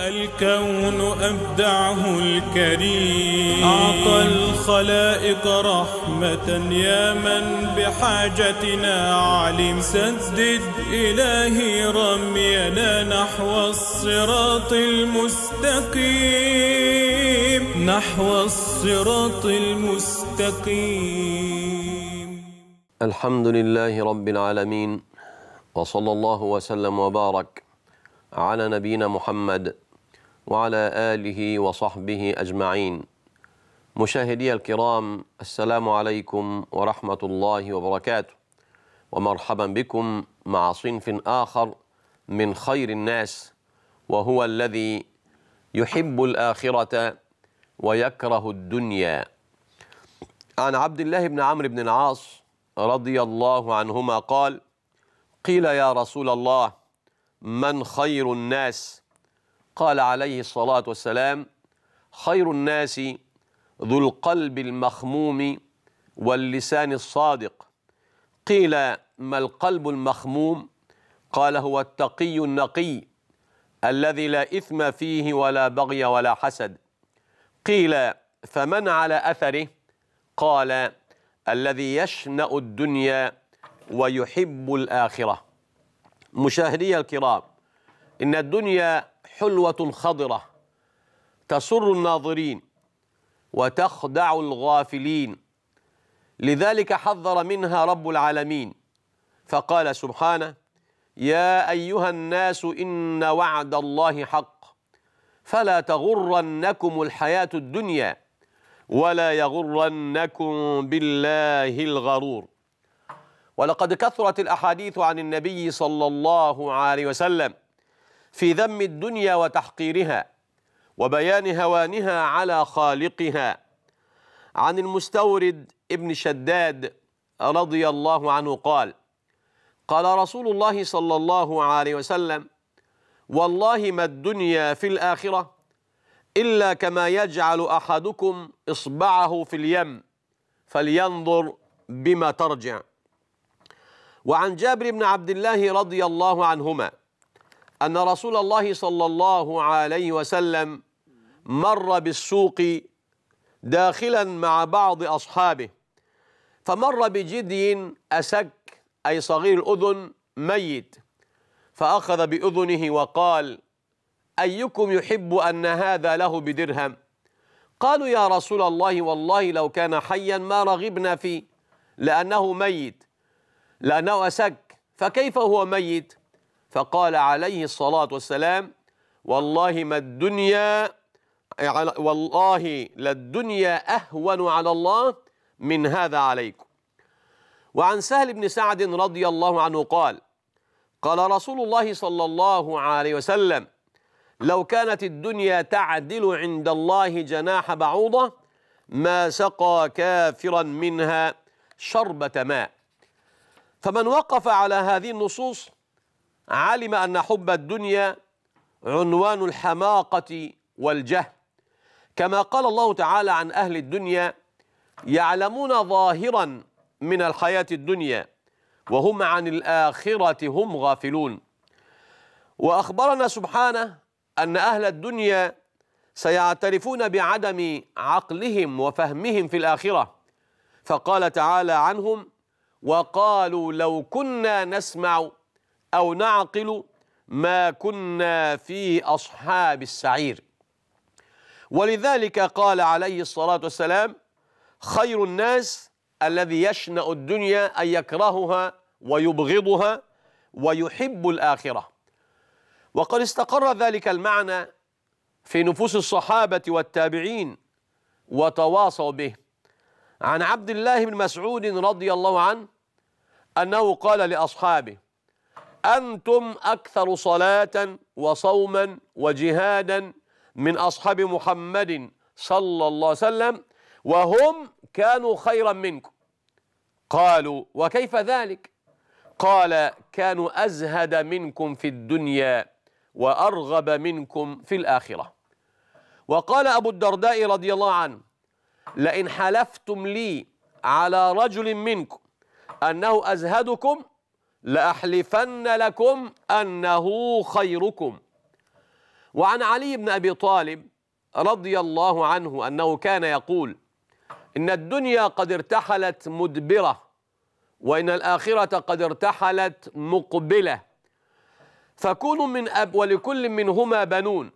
الكون أبدعه الكريم أعطى الخلائق رحمة يا من بحاجتنا علم سدد إلهي رمينا نحو الصراط المستقيم نحو الصراط المستقيم الحمد لله رب العالمين وصلى الله وسلم وبارك على نبينا محمد وعلى آله وصحبه أجمعين مشاهدي الكرام السلام عليكم ورحمة الله وبركاته ومرحبا بكم مع صنف آخر من خير الناس وهو الذي يحب الآخرة ويكره الدنيا عن عبد الله بن عمرو بن العاص رضي الله عنهما قال قيل يا رسول الله من خير الناس قال عليه الصلاة والسلام خير الناس ذو القلب المخموم واللسان الصادق قيل ما القلب المخموم قال هو التقي النقي الذي لا إثم فيه ولا بغي ولا حسد قيل فمن على أثره قال الذي يشنأ الدنيا ويحب الآخرة مشاهدي الكرام إن الدنيا حلوة خضرة تسر الناظرين وتخدع الغافلين لذلك حذر منها رب العالمين فقال سبحانه يا أيها الناس إن وعد الله حق فلا تغرنكم الحياة الدنيا ولا يغرنكم بالله الغرور ولقد كثرت الأحاديث عن النبي صلى الله عليه وسلم في ذم الدنيا وتحقيرها وبيان هوانها على خالقها عن المستورد ابن شداد رضي الله عنه قال قال رسول الله صلى الله عليه وسلم والله ما الدنيا في الآخرة إلا كما يجعل أحدكم إصبعه في اليم فلينظر بما ترجع وعن جابر بن عبد الله رضي الله عنهما أن رسول الله صلى الله عليه وسلم مر بالسوق داخلا مع بعض أصحابه فمر بجدي أسك أي صغير الأذن ميت فأخذ بأذنه وقال أيكم يحب أن هذا له بدرهم قالوا يا رسول الله والله لو كان حيا ما رغبنا فيه لأنه ميت لأنه أسك فكيف هو ميت؟ فقال عليه الصلاة والسلام والله ما الدنيا والله للدنيا أهون على الله من هذا عليكم وعن سهل بن سعد رضي الله عنه قال قال رسول الله صلى الله عليه وسلم لو كانت الدنيا تعدل عند الله جناح بعوضة ما سقى كافرا منها شربة ماء فمن وقف على هذه النصوص علم أن حب الدنيا عنوان الحماقة والجهل كما قال الله تعالى عن أهل الدنيا يعلمون ظاهرا من الحياة الدنيا وهم عن الآخرة هم غافلون وأخبرنا سبحانه أن أهل الدنيا سيعترفون بعدم عقلهم وفهمهم في الآخرة فقال تعالى عنهم وقالوا لو كنا نسمع أو نعقل ما كنا في أصحاب السعير ولذلك قال عليه الصلاة والسلام خير الناس الذي يشنأ الدنيا أن يكرهها ويبغضها ويحب الآخرة وقد استقر ذلك المعنى في نفوس الصحابة والتابعين وتواصوا به عن عبد الله بن مسعود رضي الله عنه أنه قال لأصحابه أنتم أكثر صلاة وصوما وجهادا من أصحاب محمد صلى الله عليه وسلم وهم كانوا خيرا منكم قالوا وكيف ذلك قال كانوا أزهد منكم في الدنيا وأرغب منكم في الآخرة وقال أبو الدرداء رضي الله عنه لئن حلفتم لي على رجل منكم أنه أزهدكم لأحلفن لكم أنه خيركم وعن علي بن أبي طالب رضي الله عنه أنه كان يقول إن الدنيا قد ارتحلت مدبرة وإن الآخرة قد ارتحلت مقبلة فكونوا من أب ولكل منهما بنون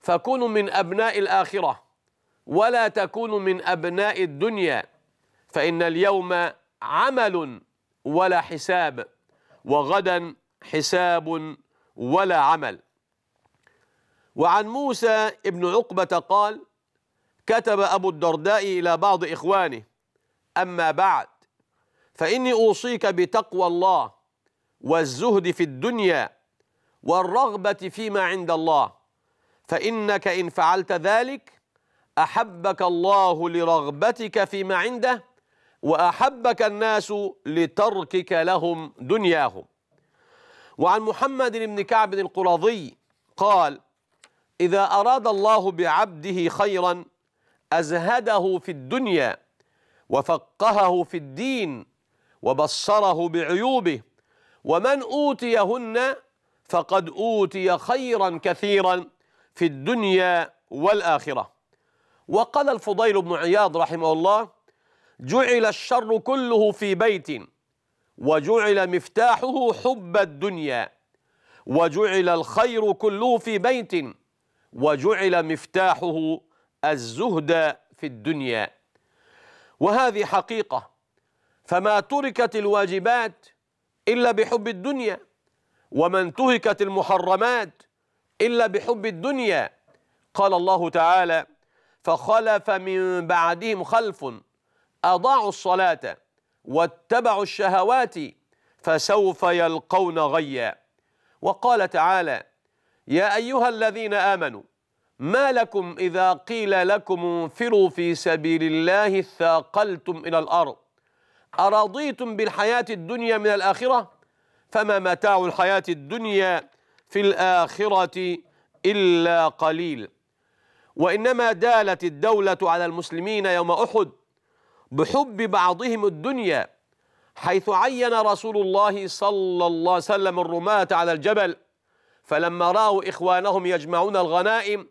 فكونوا من أبناء الآخرة ولا تكونوا من أبناء الدنيا فإن اليوم عمل ولا حساب وغدا حساب ولا عمل وعن موسى ابن عقبة قال كتب أبو الدرداء إلى بعض إخوانه أما بعد فإني أوصيك بتقوى الله والزهد في الدنيا والرغبة فيما عند الله فإنك إن فعلت ذلك أحبك الله لرغبتك فيما عنده وأحبك الناس لتركك لهم دنياهم وعن محمد بن كعب القرظي قال إذا أراد الله بعبده خيرا أزهده في الدنيا وفقهه في الدين وبصره بعيوبه ومن أوتيهن فقد أوتي خيرا كثيرا في الدنيا والآخرة وقال الفضيل بن عياض رحمه الله جعل الشر كله في بيت وجعل مفتاحه حب الدنيا وجعل الخير كله في بيت وجعل مفتاحه الزهد في الدنيا وهذه حقيقة فما تركت الواجبات إلا بحب الدنيا وما انتهكت المحرمات إلا بحب الدنيا قال الله تعالى فخلف من بعدهم خلف أضاعوا الصلاة واتبعوا الشهوات فسوف يلقون غيا وقال تعالى يا أيها الذين آمنوا ما لكم إذا قيل لكم انفروا في سبيل الله ثاقلتم إلى الأرض أرضيتم بالحياة الدنيا من الآخرة فما متاع الحياة الدنيا في الآخرة إلا قليل وإنما دالت الدولة على المسلمين يوم أحد بحب بعضهم الدنيا حيث عين رسول الله صلى الله عليه وسلم الرماة على الجبل فلما رأوا إخوانهم يجمعون الغنائم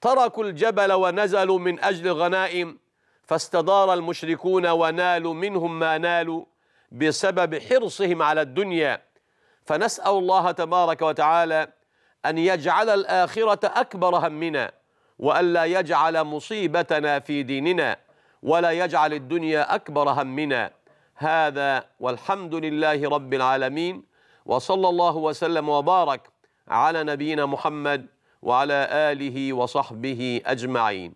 تركوا الجبل ونزلوا من أجل الغنائم فاستدار المشركون ونالوا منهم ما نالوا بسبب حرصهم على الدنيا فنسأل الله تبارك وتعالى أن يجعل الآخرة أكبر همنا وألا يجعل مصيبتنا في ديننا ولا يجعل الدنيا أكبر همنا هذا والحمد لله رب العالمين وصلى الله وسلم وبارك على نبينا محمد وعلى آله وصحبه أجمعين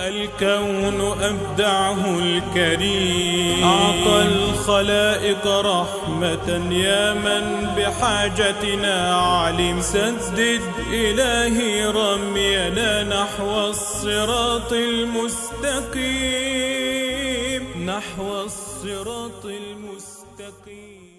الكون أبدعه الكريم أعطى الخلائق رحمة يا من بحاجتنا علم سدد إلهي رمينا نحو الصراط المستقيم نحو الصراط المستقيم